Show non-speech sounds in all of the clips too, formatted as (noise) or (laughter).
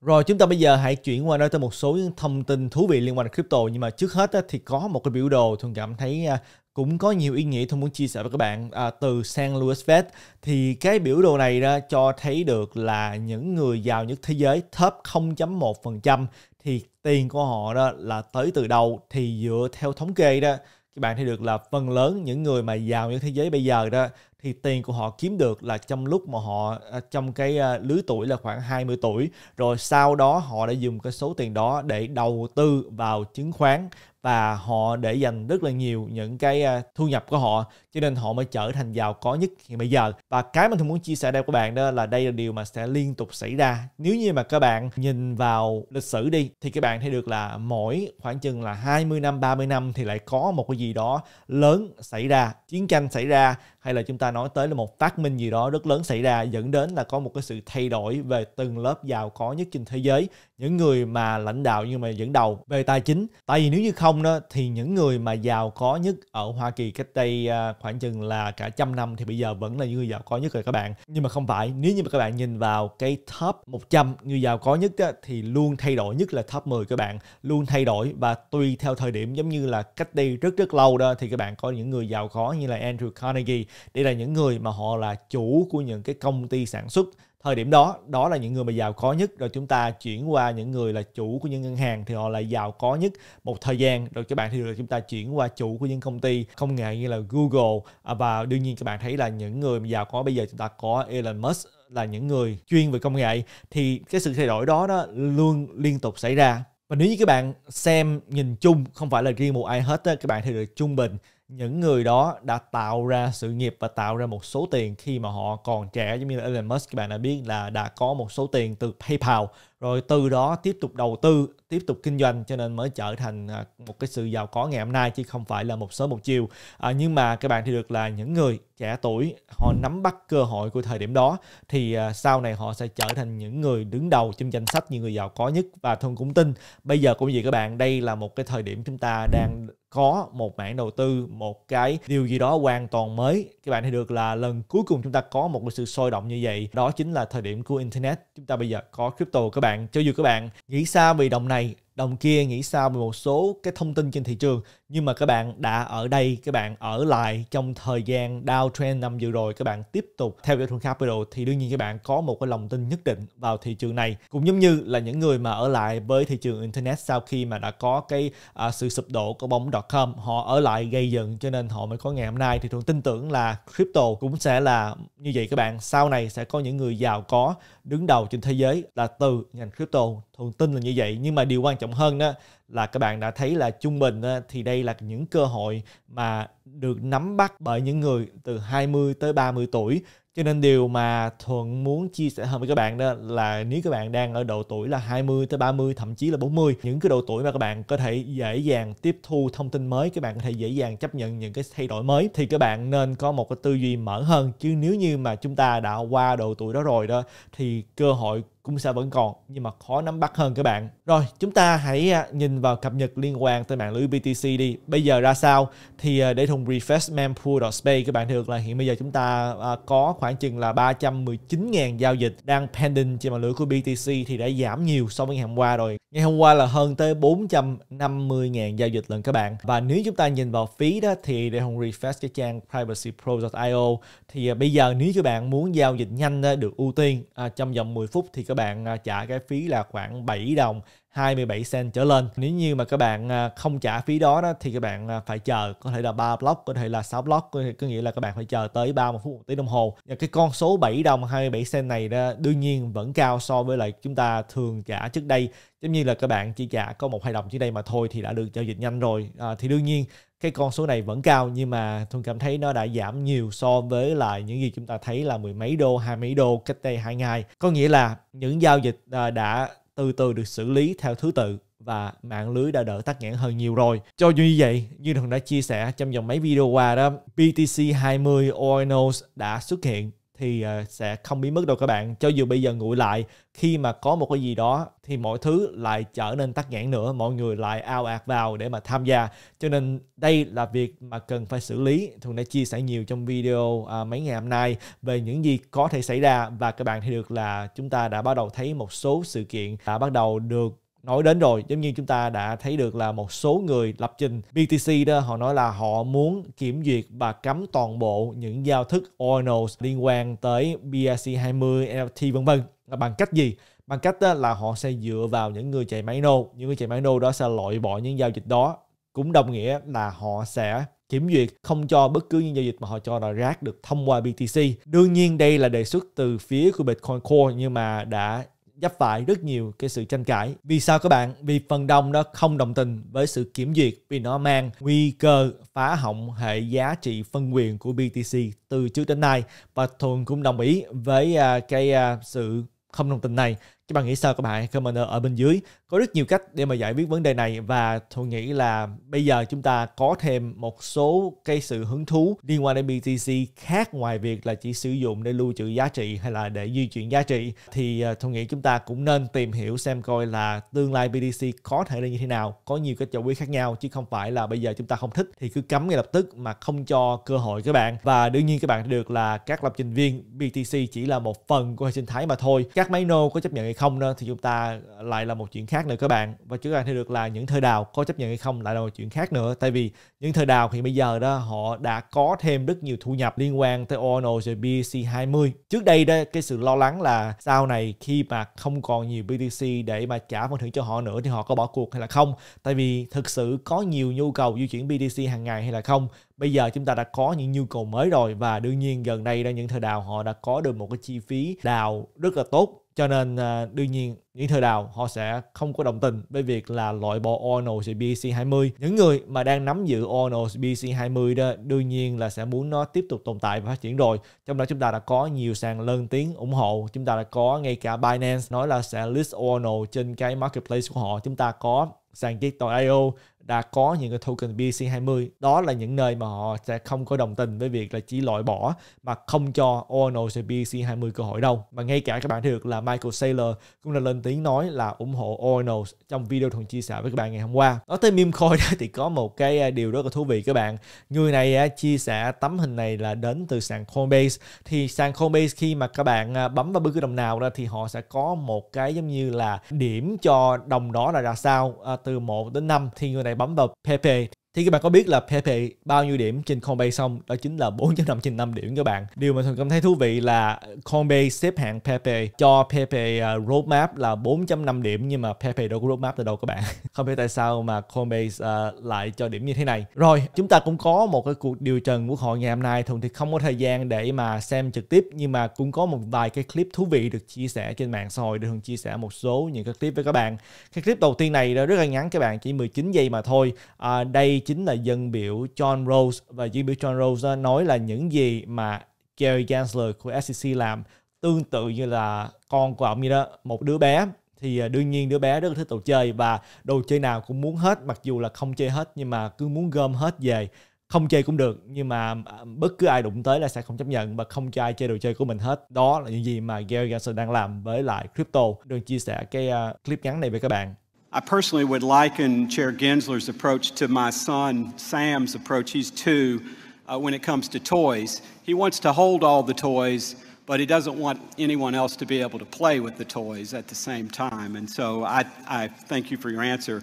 Rồi chúng ta bây giờ hãy chuyển qua nói tới một số những thông tin thú vị liên quan đến crypto nhưng mà trước hết thì có một cái biểu đồ thường cảm thấy à, cũng có nhiều ý nghĩa tôi muốn chia sẻ với các bạn à, từ San Luis Fed thì cái biểu đồ này đó cho thấy được là những người giàu nhất thế giới top 0.1% thì tiền của họ đó là tới từ đâu thì dựa theo thống kê đó các bạn thấy được là phần lớn những người mà giàu trên thế giới bây giờ đó thì tiền của họ kiếm được là trong lúc mà họ à, trong cái à, lứa tuổi là khoảng 20 tuổi rồi sau đó họ đã dùng cái số tiền đó để đầu tư vào chứng khoán và họ để dành rất là nhiều những cái à, thu nhập của họ cho nên họ mới trở thành giàu có nhất hiện bây giờ và cái mình thường muốn chia sẻ đây các bạn đó là đây là điều mà sẽ liên tục xảy ra nếu như mà các bạn nhìn vào lịch sử đi thì các bạn thấy được là mỗi khoảng chừng là 20 năm 30 năm thì lại có một cái gì đó lớn xảy ra chiến tranh xảy ra hay là chúng ta nói tới là một phát minh gì đó rất lớn xảy ra dẫn đến là có một cái sự thay đổi về từng lớp giàu có nhất trên thế giới những người mà lãnh đạo nhưng mà dẫn đầu về tài chính tại vì nếu như không đó thì những người mà giàu có nhất ở Hoa Kỳ cách đây à, khoảng chừng là cả trăm năm thì bây giờ vẫn là những người giàu có nhất rồi các bạn nhưng mà không phải nếu như mà các bạn nhìn vào cái top 100 người giàu có nhất đó, thì luôn thay đổi nhất là top 10 các bạn luôn thay đổi và tùy theo thời điểm giống như là cách đây rất rất lâu đó thì các bạn có những người giàu có như là Andrew Carnegie đây là những người mà họ là chủ của những cái công ty sản xuất thời điểm đó đó là những người mà giàu có nhất rồi chúng ta chuyển qua những người là chủ của những ngân hàng thì họ là giàu có nhất một thời gian rồi các bạn thì được chúng ta chuyển qua chủ của những công ty công nghệ như là Google à, và đương nhiên các bạn thấy là những người giàu có bây giờ chúng ta có Elon Musk là những người chuyên về công nghệ thì cái sự thay đổi đó đó luôn liên tục xảy ra và nếu như các bạn xem nhìn chung không phải là riêng một ai hết đó, các bạn thì được trung bình những người đó đã tạo ra sự nghiệp và tạo ra một số tiền khi mà họ còn trẻ giống như là Elon Musk các bạn đã biết là đã có một số tiền từ PayPal rồi từ đó tiếp tục đầu tư tiếp tục kinh doanh cho nên mới trở thành à, một cái sự giàu có ngày hôm nay chứ không phải là một sớm một chiều à, nhưng mà các bạn thì được là những người trẻ tuổi họ nắm bắt cơ hội của thời điểm đó thì à, sau này họ sẽ trở thành những người đứng đầu trong danh sách những người giàu có nhất và thông cũng tin bây giờ cũng vậy các bạn đây là một cái thời điểm chúng ta đang có một mảng đầu tư một cái điều gì đó hoàn toàn mới các bạn thấy được là lần cuối cùng chúng ta có một cái sự sôi động như vậy đó chính là thời điểm của internet chúng ta bây giờ có crypto các bạn bạn cho dù các bạn nghĩ sao về đồng này đồng kia nghĩ sao về một số cái thông tin trên thị trường nhưng mà các bạn đã ở đây các bạn ở lại trong thời gian downtrend năm vừa rồi các bạn tiếp tục theo dõi Thuận Capital thì đương nhiên các bạn có một cái lòng tin nhất định vào thị trường này cũng giống như là những người mà ở lại với thị trường internet sau khi mà đã có cái à, sự sụp đổ của bóng.com họ ở lại gây dựng cho nên họ mới có ngày hôm nay thì thường tin tưởng là crypto cũng sẽ là như vậy các bạn sau này sẽ có những người giàu có đứng đầu trên thế giới là từ ngành crypto thường tin là như vậy nhưng mà điều quan trọng trọng hơn đó là các bạn đã thấy là trung bình thì đây là những cơ hội mà được nắm bắt bởi những người từ 20 tới 30 tuổi cho nên điều mà Thuận muốn chia sẻ hơn với các bạn đó là nếu các bạn đang ở độ tuổi là 20 tới 30 thậm chí là 40, những cái độ tuổi mà các bạn có thể dễ dàng tiếp thu thông tin mới, các bạn có thể dễ dàng chấp nhận những cái thay đổi mới thì các bạn nên có một cái tư duy mở hơn chứ nếu như mà chúng ta đã qua độ tuổi đó rồi đó thì cơ hội cũng sẽ vẫn còn nhưng mà khó nắm bắt hơn các bạn. Rồi chúng ta hãy à, nhìn vào cập nhật liên quan tới mạng lưới BTC đi. Bây giờ ra sao thì à, để thùng refresh mempool.space các bạn thấy được là hiện bây giờ chúng ta à, có khoảng chừng là 319.000 giao dịch đang pending trên mạng lưới của BTC thì đã giảm nhiều so với ngày hôm qua rồi. Ngày hôm qua là hơn tới 450.000 giao dịch lần các bạn. Và nếu chúng ta nhìn vào phí đó thì để thùng refresh cái trang privacypro.io thì bây giờ nếu các bạn muốn giao dịch nhanh được ưu tiên trong vòng 10 phút thì các bạn à, trả cái phí là khoảng 7 đồng 27 cent trở lên. Nếu như mà các bạn à, không trả phí đó, đó thì các bạn à, phải chờ có thể là 3 block, có thể là 6 block, có, nghĩa là các bạn phải chờ tới 30 phút một tiếng đồng hồ. Và cái con số 7 đồng 27 cent này đó, đương nhiên vẫn cao so với lại chúng ta thường trả trước đây. Giống như là các bạn chỉ trả có một hai đồng trước đây mà thôi thì đã được giao dịch nhanh rồi. À, thì đương nhiên cái con số này vẫn cao nhưng mà tôi cảm thấy nó đã giảm nhiều so với lại những gì chúng ta thấy là mười mấy đô hai mấy đô cách đây hai ngày có nghĩa là những giao dịch à, đã từ từ được xử lý theo thứ tự và mạng lưới đã đỡ tắc nghẽn hơn nhiều rồi. Cho dù như vậy, như Thần đã chia sẻ trong dòng mấy video qua đó, BTC 20 Oinos đã xuất hiện thì ờ, sẽ không biến mất đâu các bạn cho dù bây giờ nguội lại khi mà có một cái gì đó thì mọi thứ lại trở nên tắc nghẽn nữa mọi người lại ao ạt vào để mà tham gia cho nên đây là việc mà cần phải xử lý thường đã chia sẻ nhiều trong video à, mấy ngày hôm nay về những gì có thể xảy ra và các bạn thấy được là chúng ta đã bắt đầu thấy một số sự kiện đã bắt đầu được nói đến rồi giống như chúng ta đã thấy được là một số người lập trình BTC đó họ nói là họ muốn kiểm duyệt và cấm toàn bộ những giao thức ordinals liên quan tới BRC20, LT vân vân bằng cách gì bằng cách là họ sẽ dựa vào những người chạy máy nô những người chạy máy nô đó sẽ loại bỏ những giao dịch đó cũng đồng nghĩa là họ sẽ kiểm duyệt không cho bất cứ những giao dịch mà họ cho là rác được thông qua BTC. Đương nhiên đây là đề xuất từ phía của Bitcoin Core nhưng mà đã dấp phải rất nhiều cái sự tranh cãi. Vì sao các bạn? Vì phần đông đó không đồng tình với sự kiểm duyệt vì nó mang nguy cơ phá hỏng hệ giá trị phân quyền của BTC từ trước đến nay và Thuận cũng đồng ý với à, cái à, sự không đồng tình này các bạn nghĩ sao các bạn comment ở bên dưới có rất nhiều cách để mà giải quyết vấn đề này và tôi nghĩ là bây giờ chúng ta có thêm một số cái sự hứng thú liên quan đến BTC khác ngoài việc là chỉ sử dụng để lưu trữ giá trị hay là để di chuyển giá trị thì ờ, tôi nghĩ chúng ta cũng nên tìm hiểu xem coi là tương lai BTC có thể là như thế nào có nhiều cách giải quyết khác nhau chứ không phải là bây giờ chúng ta không thích thì cứ cấm ngay lập tức mà không cho cơ hội các bạn và đương nhiên các bạn được là các lập trình viên BTC chỉ là một phần của hệ sinh thái mà thôi các máy nô có chấp nhận hay không đó thì chúng ta lại là một chuyện khác khác nữa các bạn và chúng ta thấy được là những thời đào có chấp nhận hay không lại là một chuyện khác nữa tại vì những thời đào thì bây giờ đó họ đã có thêm rất nhiều thu nhập liên quan tới ONO rồi BTC20 trước đây đó cái sự lo lắng là sau này khi mà không còn nhiều BTC để mà trả phần thưởng cho họ nữa thì họ có bỏ cuộc hay là không tại vì thực sự có nhiều nhu cầu di chuyển BTC hàng ngày hay là không bây giờ chúng ta đã có những nhu cầu mới rồi và đương nhiên gần đây đó những thời đào họ đã có được một cái chi phí đào rất là tốt cho nên à, đương nhiên những thời đầu họ sẽ không có đồng tình với việc là loại bỏ Ornos BC20 những người mà đang nắm giữ Ornos BC20 đó đương nhiên là sẽ muốn nó tiếp tục tồn tại và phát triển rồi trong đó chúng ta đã có nhiều sàn lớn tiếng ủng hộ chúng ta đã có ngay cả Binance nói là sẽ list Orno trên cái marketplace của họ chúng ta có sàn Gate.io đã có những cái token bc 20 đó là những nơi mà họ sẽ không có đồng tình với việc là chỉ loại bỏ mà không cho Ono và bc 20 cơ hội đâu mà ngay cả các bạn thấy được là Michael Saylor cũng đã lên tiếng nói là ủng hộ Ono trong video thường chia sẻ với các bạn ngày hôm qua nói tới meme coin (laughs) thì có một cái à, điều rất là thú vị các bạn người này à, chia sẻ tấm hình này là đến từ sàn Coinbase thì sàn Coinbase khi mà các bạn à, bấm vào bất cứ đồng nào ra thì họ sẽ có một cái giống như là điểm cho đồng đó là ra sao từ 1 đến 5 thì người này bấm vào Pepe thì các bạn có biết là Pepe bao nhiêu điểm trên Conbe xong đó chính là 4.5 (laughs) trên 5 điểm các bạn điều mà Thành cảm thấy thú vị là Conbe xếp hạng Pepe cho Pepe à, roadmap là 4.5 điểm nhưng mà Pepe đâu có roadmap từ đâu các bạn (laughs) không biết tại sao mà Conbe uh, à, lại cho điểm như thế này rồi chúng ta cũng có một cái cuộc điều trần quốc hội ngày hôm nay thường thì không có thời gian để mà xem trực tiếp nhưng mà cũng có một vài cái clip thú vị được chia sẻ trên mạng xã hội để thường chia sẻ một số những cái clip với các bạn cái clip đầu tiên này rất là ngắn các bạn chỉ 19 giây mà thôi à, đây chính là dân biểu John Rose và dân biểu John Rose nói là những gì mà Gary Gensler của SEC làm tương tự như là con của ông như đó một đứa bé thì à, đương nhiên đứa bé rất là thích đồ chơi và đồ chơi nào cũng muốn hết mặc dù là không chơi hết nhưng mà cứ muốn gom hết về không chơi cũng được nhưng mà à, bất cứ ai đụng tới là sẽ không chấp nhận và không cho ai chơi đồ chơi của mình hết đó là những gì mà Gary Gensler đang làm với lại crypto đường chia sẻ cái à, clip ngắn này với các bạn I personally would liken Chair Gensler's approach to my son Sam's approach. He's two uh, when it comes to toys. He wants to hold all the toys, but he doesn't want anyone else to be able to play with the toys at the same time. And so I, I thank you for your answer.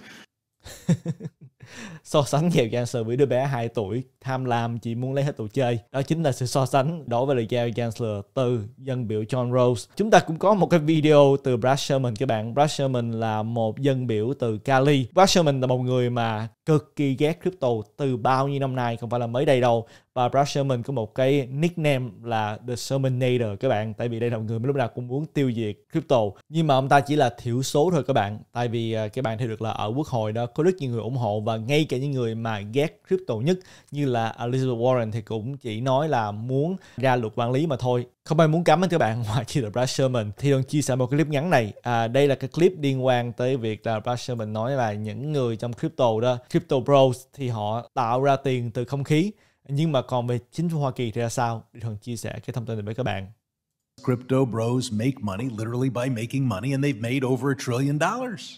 (laughs) so sánh kèo Chancellor với đứa bé 2 tuổi tham lam chỉ muốn lấy hết đồ chơi đó chính là sự so sánh đối với lời kèo từ dân biểu John Rose chúng ta cũng có một cái video từ Brad Sherman các bạn Brad Sherman là một dân biểu từ Cali Brad Sherman là một người mà cực kỳ ghét crypto từ bao nhiêu năm nay không phải là mới đây đâu và Brad Sherman có một cái nickname là The Shermanator các bạn tại vì đây là một người lúc nào cũng muốn tiêu diệt crypto nhưng mà ông ta chỉ là thiểu số thôi các bạn tại vì à, các bạn thấy được là ở quốc hội đó có rất nhiều người ủng hộ và ngay cả kể những người mà ghét crypto nhất như là Elizabeth Warren thì cũng chỉ nói là muốn ra luật quản lý mà thôi không ai muốn cấm anh các bạn (laughs) ngoài chỉ là Brad Sherman thì Hiron chia sẻ một clip ngắn này à, đây là cái clip liên quan tới việc là Brad Sherman nói là những người trong crypto đó crypto bros thì họ tạo ra tiền từ không khí nhưng mà còn về chính phủ Hoa Kỳ thì ra sao thì chia sẻ cái thông tin này với các bạn Crypto bros make money literally by making money and they've made over a trillion dollars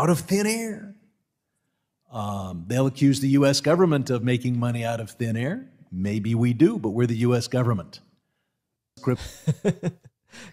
out of thin air. Um, they'll accuse the U.S. government of making money out of thin air. Maybe we do, but we're the U.S. government. (laughs)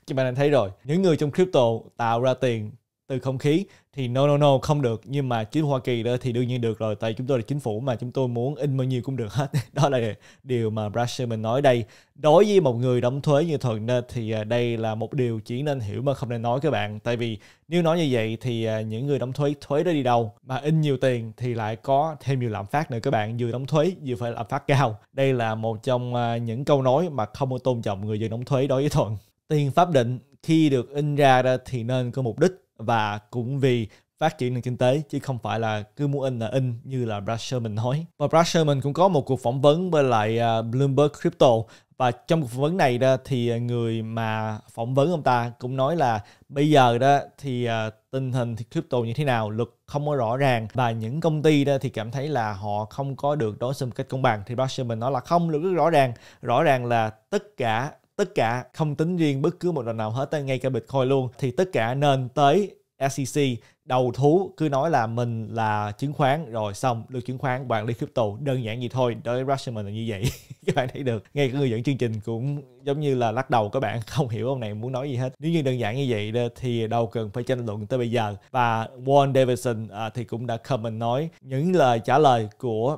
Các bạn đã thấy rồi, những người trong crypto tạo ra tiền từ không khí thì no no no không được nhưng mà chính Hoa Kỳ đó thì đương nhiên được rồi tại chúng tôi là chính phủ mà chúng tôi muốn in bao nhiêu cũng được hết (laughs) đó là điều mà brasher mình nói đây đối với một người đóng thuế như thuận nên thì à, đây là một điều chỉ nên hiểu mà không nên nói các bạn tại vì nếu nói như vậy thì à, những người đóng thuế thuế đó đi đâu mà in nhiều tiền thì lại có thêm nhiều lạm phát nữa các bạn vừa đóng thuế vừa phải lạm phát cao đây là một trong à, những câu nói mà không tôn trọng người vừa đóng thuế đối với thuận tiền pháp định khi được in ra thì nên có mục đích và cũng vì phát triển nền kinh tế chứ không phải là cứ muốn in là in như là Brad Sherman nói. Và Brad Sherman cũng có một cuộc phỏng vấn với lại à, Bloomberg Crypto và trong cuộc phỏng vấn này đó thì à, người mà phỏng vấn ông ta cũng nói là bây giờ đó thì à, tình hình thì crypto như thế nào luật không có rõ ràng và những công ty đó thì cảm thấy là họ không có được đối xử một cách công bằng thì Brad Sherman nói là không luật rất rõ ràng rõ ràng là tất cả tất cả không tính riêng bất cứ một đồng nào hết ngay cả Bitcoin luôn thì tất cả nên tới SEC đầu thú cứ nói là mình là chứng khoán rồi xong được chứng khoán quản lý crypto đơn giản gì thôi đối với mình là như vậy (laughs) các bạn thấy được ngay cả người dẫn chương trình cũng giống như là lắc đầu các bạn (laughs) không hiểu ông này muốn nói gì hết nếu như đơn giản như vậy thì đâu cần phải tranh luận tới bây giờ và Warren Davidson à, thì cũng đã comment nói những lời trả lời của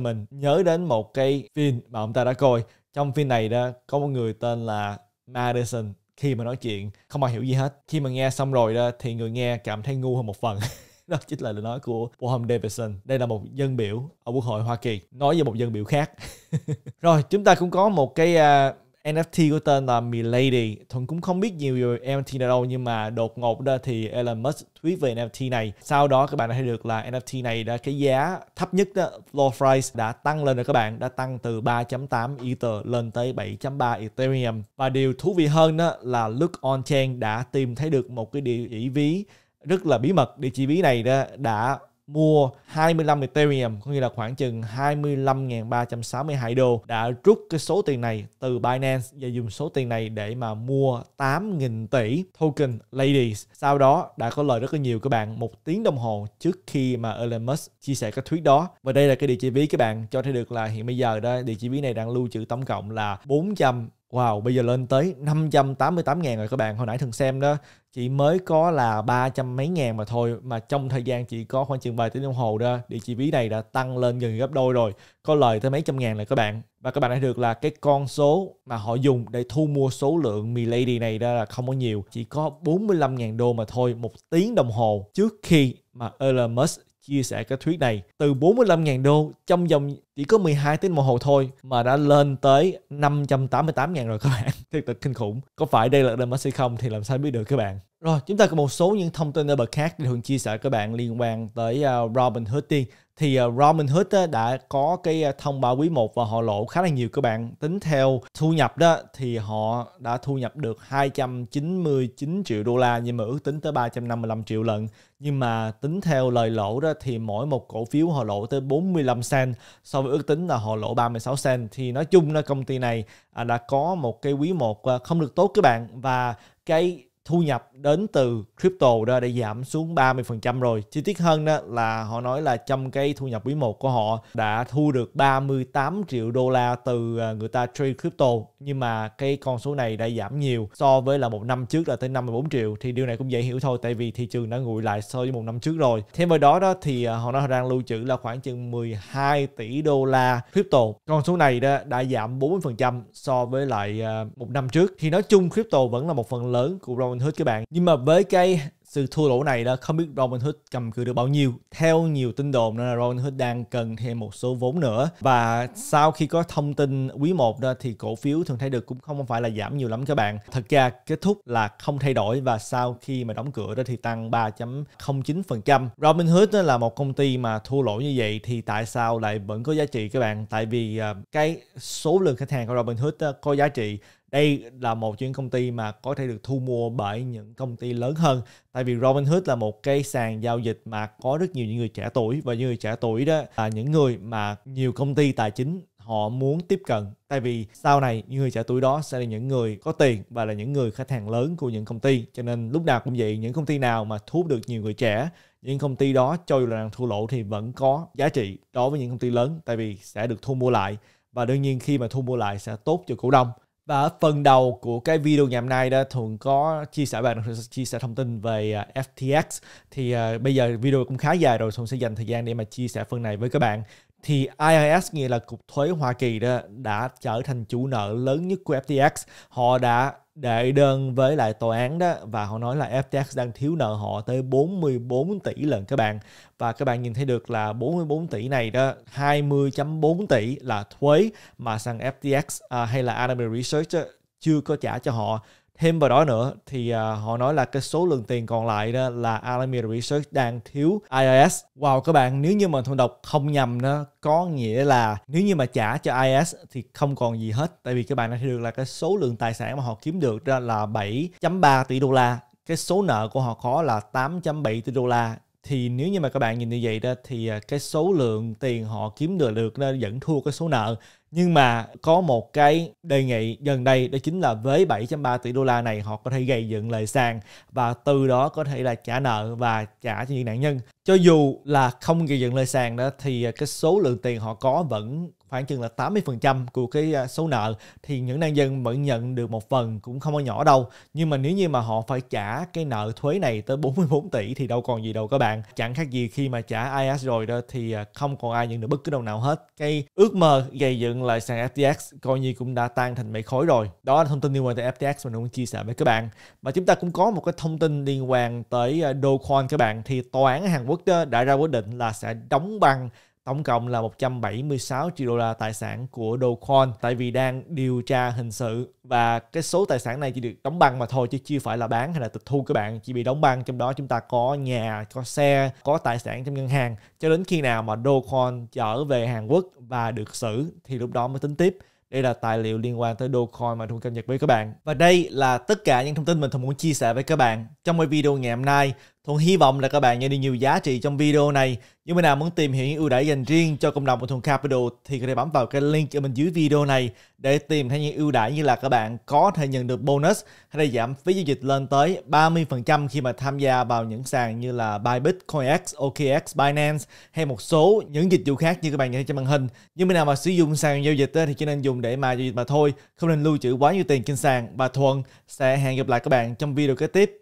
mình nhớ đến một cái phim mà ông ta đã coi trong phim này đó có một người tên là Madison khi mà nói chuyện không ai hiểu gì hết khi mà nghe xong rồi đó thì người nghe cảm thấy ngu hơn một phần (laughs) đó chính là lời nói của Warren Davidson. Đây là một dân biểu ở Quốc hội Hoa Kỳ nói về một dân biểu khác. (laughs) rồi chúng ta cũng có một cái uh, NFT có tên là Milady. Thuận cũng không biết nhiều về NFT nào đâu nhưng mà đột ngột ra thì Elon Musk tweet về NFT này. Sau đó các bạn đã thấy được là NFT này đã cái giá thấp nhất đó, floor price đã tăng lên rồi các bạn, đã tăng từ 3.8 Ether lên tới 7.3 Ethereum. Và điều thú vị hơn đó là Look on Chain đã tìm thấy được một cái địa chỉ ví rất là bí mật. Địa chỉ ví này đó đã mua 25 Ethereum, có nghĩa là khoảng chừng 25.362 đô đã rút cái số tiền này từ Binance và dùng số tiền này để mà mua 8.000 tỷ token Ladies. Sau đó đã có lời rất là nhiều các bạn một tiếng đồng hồ trước khi mà Elon Musk chia sẻ cái tweet đó. Và đây là cái địa chỉ ví các bạn cho thấy được là hiện bây giờ đó địa chỉ ví này đang lưu trữ tổng cộng là 400 Wow, bây giờ lên tới 588 ngàn rồi các bạn. Hồi nãy thường xem đó, chị mới có là 300 mấy ngàn mà thôi. Mà trong thời gian chỉ có khoảng chừng vài tiếng đồng hồ đó, địa chỉ ví này đã tăng lên gần gấp đôi rồi. Có lời tới mấy trăm ngàn rồi các bạn. Và các bạn đã được là cái con số mà họ dùng để thu mua số lượng Milady này đó là không có nhiều. Chỉ có 45 ngàn đô mà thôi, một tiếng đồng hồ trước khi mà Elon Musk chia sẻ cái thuyết này từ 45.000 đô trong vòng chỉ có 12 tiếng đồng hồ thôi mà đã lên tới 588.000 rồi các bạn. (laughs) Thiệt thật kinh khủng. Có phải đây là Elon Musk hay không thì làm sao biết được các bạn. Rồi, chúng ta có một số những thông tin nổi bậc khác để thường chia sẻ các bạn liên quan tới à, Robin Hood tiên thì ờ, Robinhood đã có cái ờ, thông báo quý 1 và họ lộ khá là nhiều các bạn. Tính theo thu nhập đó thì họ đã thu nhập được 299 triệu đô la nhưng mà ước tính tới 355 triệu lần Nhưng mà tính theo lời lỗ đó thì mỗi một cổ phiếu họ lỗ tới 45 cent so với ước tính là họ lỗ 36 cent. Thì nói chung là công ty này à, đã có một cái quý 1 ờ, không được tốt các bạn và cái thu nhập đến từ crypto đó đã giảm xuống 30% rồi. Chi tiết hơn đó là họ nói là trong cái thu nhập quý 1 của họ đã thu được 38 triệu đô la từ ờ, người ta trade crypto nhưng mà cái con số này đã giảm nhiều so với là một năm trước là tới 54 triệu thì điều này cũng dễ hiểu thôi tại vì thị trường đã nguội lại so với một năm trước rồi. Thêm vào đó đó thì ờ, họ nói họ đang lưu trữ là khoảng chừng 12 tỷ đô la crypto. Con số này đó đã giảm 40% so với lại ờ, một năm trước. Thì nói chung crypto vẫn là một phần lớn của Robinhood các bạn. Nhưng mà với cái sự thua lỗ này đó không biết Robin Hood cầm cự được bao nhiêu. Theo nhiều tin đồn nên là Robin Hood đang cần thêm một số vốn nữa và sau khi có thông tin quý 1 đó thì cổ phiếu thường thấy được cũng không phải là giảm nhiều lắm các bạn. Thật ra kết thúc là không thay đổi và sau khi mà đóng cửa đó thì tăng 3.09%. Robinhood là một công ty mà thua lỗ như vậy thì tại sao lại vẫn có giá trị các bạn? Tại vì à, cái số lượng khách hàng của Robin Hood có giá trị đây là một chuyện công ty mà có thể được thu mua bởi những công ty lớn hơn tại vì Robinhood là một cái sàn giao dịch mà có rất nhiều những người trẻ tuổi và những người trẻ tuổi đó là những người mà nhiều công ty tài chính họ muốn tiếp cận tại vì sau này những người trẻ tuổi đó sẽ là những người có tiền và là những người khách hàng lớn của những công ty cho nên lúc nào cũng vậy những công ty nào mà thu hút được nhiều người trẻ những công ty đó cho dù là đang thua lỗ thì vẫn có giá trị đối với những công ty lớn tại vì sẽ được thu mua lại và đương nhiên khi mà thu mua lại sẽ tốt cho cổ đông và ở phần đầu của cái video ngày hôm nay đó thường có chia sẻ bạn chia sẻ thông tin về à, FTX thì uh, bây giờ video cũng khá dài rồi thường sẽ dành thời gian để mà chia sẻ phần này với các bạn thì IRS nghĩa là cục thuế Hoa Kỳ đó đã trở thành chủ nợ lớn nhất của FTX. Họ đã đệ đơn với lại tòa án đó và họ nói là FTX đang thiếu nợ họ tới 44 tỷ lần các bạn và các bạn nhìn thấy được là 44 tỷ này đó 20.4 tỷ là thuế mà sàn FTX à, hay là Anime Research đó, chưa có trả cho họ thêm vào đó nữa thì uh, họ nói là cái số lượng tiền còn lại đó là Alameda Research đang thiếu IIS. Wow các bạn, nếu như mà thuần đọc không nhầm nó có nghĩa là nếu như mà trả cho IIS thì không còn gì hết. Tại vì các bạn đã thấy được là cái số lượng tài sản mà họ kiếm được đó là 7.3 tỷ đô la. Cái số nợ của họ có là 8.7 tỷ đô la thì nếu như mà các bạn nhìn như vậy đó thì à, cái số lượng tiền họ kiếm được được nó vẫn thua cái số nợ nhưng mà có một cái đề nghị gần đây đó chính là với 7.3 tỷ đô la này họ có thể gây dựng lời sàn và từ đó có thể là trả nợ và trả cho những nạn nhân cho dù là không gây dựng lên sàn đó thì à, cái số lượng tiền họ có vẫn khoảng chừng là 80% của cái à, số nợ thì những nạn dân vẫn nhận được một phần cũng không có nhỏ đâu. Nhưng mà nếu như mà họ phải trả cái nợ thuế này tới 44 tỷ thì đâu còn gì đâu các bạn. Chẳng khác gì khi mà trả IS rồi đó thì à, không còn ai nhận được bất cứ đồng nào hết. Cái ước mơ gây dựng lại sàn FTX coi như cũng đã tan thành mây khói rồi. Đó là thông tin liên quan tới FTX mình muốn chia sẻ với các bạn. Và chúng ta cũng có một cái thông tin liên quan tới Dogecoin các bạn thì tòa án Hàn Quốc Quốc đã ra quyết định là sẽ đóng băng tổng cộng là 176 triệu đô la tài sản của Dogecoin tại vì đang điều tra hình sự và cái số tài sản này chỉ được đóng băng mà thôi chứ chưa phải là bán hay là tịch thu các bạn chỉ bị đóng băng trong đó chúng ta có nhà có xe có tài sản trong ngân hàng cho đến khi nào mà Dogecoin trở về Hàn Quốc và được xử thì lúc đó mới tính tiếp đây là tài liệu liên quan tới Dogecoin mà tôi cập nhật với các bạn. Và đây là tất cả những thông tin mình thường muốn chia sẻ với các bạn. Trong video ngày hôm nay, Thuận hy vọng là các bạn nhận được nhiều giá trị trong video này. Nếu bạn nào muốn tìm hiểu những ưu đãi dành riêng cho cộng đồng của Thuận Capital thì có thể bấm vào cái link ở bên dưới video này để tìm thấy những ưu đãi như là các bạn có thể nhận được bonus hay là giảm phí giao dịch lên tới 30% khi mà tham gia vào những sàn như là Bybit, CoinX, OKX, Binance hay một số những dịch vụ khác như các bạn nhìn thấy trên màn hình. Những bạn nào mà sử dụng sàn giao dịch thì chỉ nên dùng để mà giao dịch mà thôi, không nên lưu trữ quá nhiều tiền trên sàn và Thuận sẽ hẹn gặp lại các bạn trong video kế tiếp.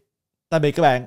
Tạm biệt các bạn.